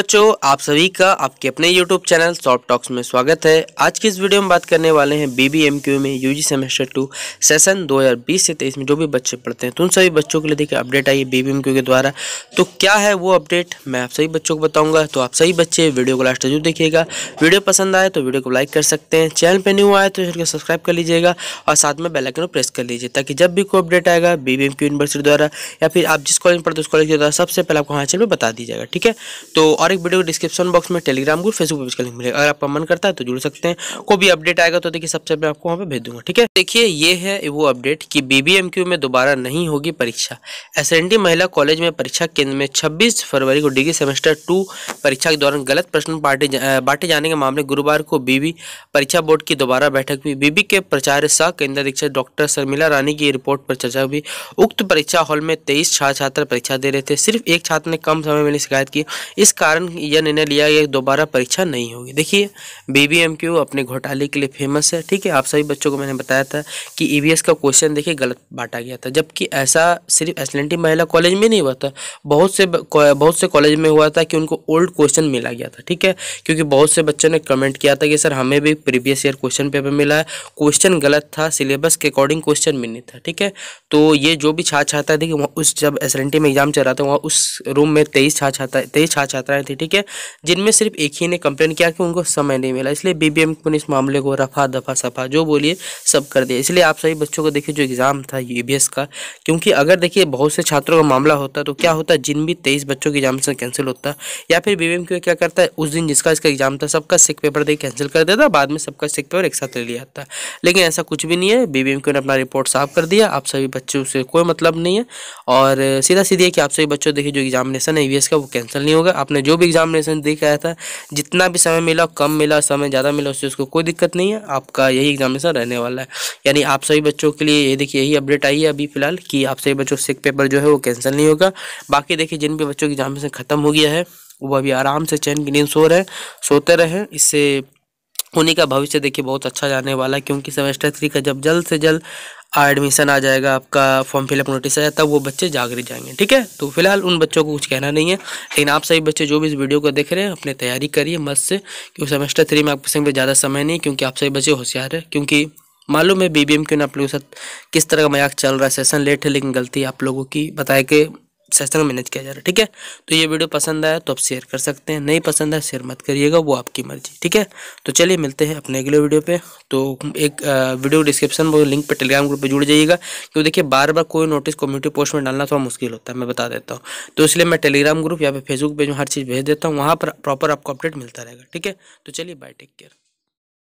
बच्चों आप सभी का आपके अपने YouTube चैनल सॉफ्ट टॉक्स में स्वागत है आज की इस वीडियो में बात करने वाले हैं बीबीएमक्यू में जी सेमेस्टर टू सेशन 2020 से तेईस में जो भी बच्चे पढ़ते हैं तो उन सभी बच्चों के लिए देखिए अपडेट आई है बीबीएमक्यू के द्वारा तो क्या है वो अपडेट मैं आप सभी बच्चों को बताऊंगा तो आप सभी बच्चे वीडियो को लास्ट जरूर देखिएगा वीडियो पसंद आए तो वीडियो को लाइक कर सकते हैं चैनल पर न्यू आए तो चैनल सब्सक्राइब कर लीजिएगा और साथ में बेलाइकन प्रेस कर लीजिए ताकि जब भी कोई अपडेट आएगा बी यूनिवर्सिटी द्वारा या फिर आप जिस कॉलेज पढ़ते उस कॉलेज के द्वारा सबसे पहले आपको हाँ चैनल में बता दीजिएगा ठीक है तो और हर एक वीडियो डिस्क्रिप्शन बॉक्स में टेलीग्राम ग्रुप फेसबुक पेज का लिंक मिलेगा अगर आपका मन करता है तो जुड़ सकते हैं कोई भी अपडेट आएगा तो देखिए सबसे पहले आपको वहाँ पे भेज दूंगा ठीक है देखिए ये है वो अपडेट कि बीबीएमक्यू में दोबारा नहीं होगी परीक्षा एस महिला कॉलेज में परीक्षा केंद्र में छब्बीस फरवरी को डिग्री सेमेस्टर टू परीक्षा के दौरान गलत प्रश्न बांटे जाने के मामले गुरुवार को बीबी परीक्षा बोर्ड की दोबारा बैठक हुई बीबी के प्रचार सह केंद्र अधीक्षक डॉक्टर शर्मिला रानी की रिपोर्ट पर चर्चा हुई उक्त परीक्षा हॉल में तेईस छात्र परीक्षा दे रहे थे सिर्फ एक छात्र ने कम समय में शिकायत की इस कारण किसान यह निर्णय लिया गया दोबारा परीक्षा नहीं होगी देखिए बीबीएमक्यू अपने घोटाले के लिए फेमस है ठीक है आप सभी बच्चों को मैंने बताया था कि ईवीएस e का क्वेश्चन देखिए गलत बांटा गया था जबकि ऐसा सिर्फ एस महिला कॉलेज में नहीं हुआ था बहुत से बहुत से कॉलेज में हुआ था कि उनको ओल्ड क्वेश्चन मिला गया था ठीक है क्योंकि बहुत से बच्चों ने कमेंट किया था कि सर हमें भी प्रीवियस ईयर क्वेश्चन पेपर मिला है क्वेश्चन गलत था सिलेबस के अकॉर्डिंग क्वेश्चन भी नहीं था ठीक है तो ये जो भी छात्र छात्रा थे कि वहाँ उस जब एस में एग्जाम चल रहा था वहाँ उस रूम में तेईस छात्र छात्रा तेईस छात्र छात्राएं शिकायत थी ठीक है जिनमें सिर्फ एक ही ने कंप्लेन किया कि उनको समय नहीं मिला इसलिए बीबीएम को इस मामले को रफा दफा सफा जो बोलिए सब कर दिया इसलिए आप सभी बच्चों को देखिए जो एग्ज़ाम था यू का क्योंकि अगर देखिए बहुत से छात्रों का मामला होता तो क्या होता जिन भी तेईस बच्चों के एग्जाम से कैंसिल होता या फिर बीबीएम क्यों क्या करता है उस दिन जिसका इसका एग्जाम था सबका सिक पेपर दे कैंसिल कर देता बाद में सबका सिक पेपर एक साथ ले लिया था लेकिन ऐसा कुछ भी नहीं है बीबीएम क्यों ने अपना रिपोर्ट साफ कर दिया आप सभी बच्चों से कोई मतलब नहीं है और सीधा सीधी है कि आप सभी बच्चों देखिए जो एग्जामिनेशन है यूएस का वो कैंसिल नहीं होगा आपने जो भी एग्जामिनेशन दे के आया था जितना भी समय मिला कम मिला समय ज़्यादा मिला उससे उसको कोई दिक्कत नहीं है आपका यही एग्जामिनेशन रहने वाला है यानी आप सभी बच्चों के लिए ये देखिए यही अपडेट आई है अभी फिलहाल कि आप सभी बच्चों सिक पेपर जो है वो कैंसिल नहीं होगा बाकी देखिए जिन भी बच्चों की एग्जामिनेशन ख़त्म हो गया है वो अभी आराम से चैन की नींद सो रहे सोते रहे इससे उन्हीं का भविष्य देखिए बहुत अच्छा जाने वाला है क्योंकि सेमेस्टर थ्री का जब जल्द से जल्द एडमिशन आ जाएगा आपका फॉर्म फिलअप नोटिस आ जाता तब वो बच्चे जागृत जाएंगे ठीक है तो फिलहाल उन बच्चों को कुछ कहना नहीं है लेकिन आप सभी बच्चे जो भी इस वीडियो को देख रहे हैं अपनी तैयारी करिए मस्त से क्योंकि सेमेस्टर थ्री में आपके संग में ज़्यादा समय नहीं क्योंकि आप सभी बच्चे होशियार है क्योंकि मालूम है बीबीएम क्यों आप लोगों के साथ किस तरह का मजाक चल रहा है सेशन लेट है लेकिन गलती आप लोगों की बताया कि सेशन मैनेज किया जा रहा है ठीक है तो ये वीडियो पसंद आया तो आप शेयर कर सकते हैं नहीं पसंद आया शेयर मत करिएगा वो आपकी मर्जी ठीक है तो चलिए मिलते हैं अपने अगले वीडियो पे तो एक वीडियो डिस्क्रिप्शन में लिंक पर टेलीग्राम ग्रुप पे जुड़ जाइएगा क्योंकि देखिए बार बार कोई नोटिस कम्युनिटी पोस्ट में डालना थोड़ा मुश्किल होता है मैं बता देता हूँ तो इसलिए मैं टेलीग्राम ग्रुप या फिर फेसबुक पेज में हर चीज़ भेज देता हूँ वहाँ पर प्रॉपर आपको अपडेट मिलता रहेगा ठीक है तो चलिए बाय टेक केयर